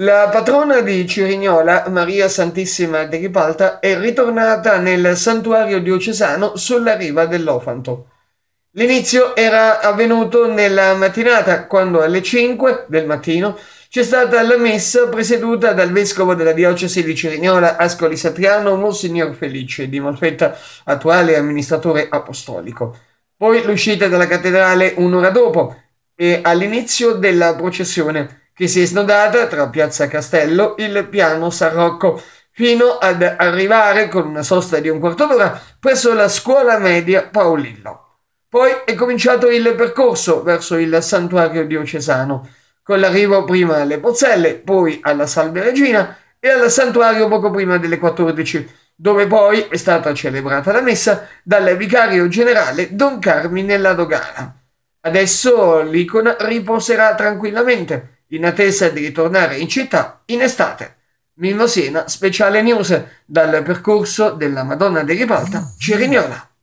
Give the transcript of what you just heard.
La patrona di Cirignola, Maria Santissima di Ripalta, è ritornata nel santuario diocesano sulla riva dell'Ofanto. L'inizio era avvenuto nella mattinata, quando alle 5 del mattino c'è stata la messa presieduta dal vescovo della diocesi di Cirignola, Ascoli Satriano, Monsignor Felice di Molfetta, attuale amministratore apostolico. Poi l'uscita dalla cattedrale un'ora dopo e all'inizio della processione che si è snodata tra Piazza Castello e il piano San Rocco fino ad arrivare con una sosta di un quarto d'ora presso la scuola media Paolillo. Poi è cominciato il percorso verso il santuario diocesano, con l'arrivo prima alle Pozzelle, poi alla Salve Regina e al santuario poco prima delle 14, dove poi è stata celebrata la messa dal vicario generale Don Carmine Ladogara. Adesso l'icona riposerà tranquillamente in attesa di ritornare in città in estate. Mimmo Siena, speciale news dal percorso della Madonna di Ripalta, Cerignola.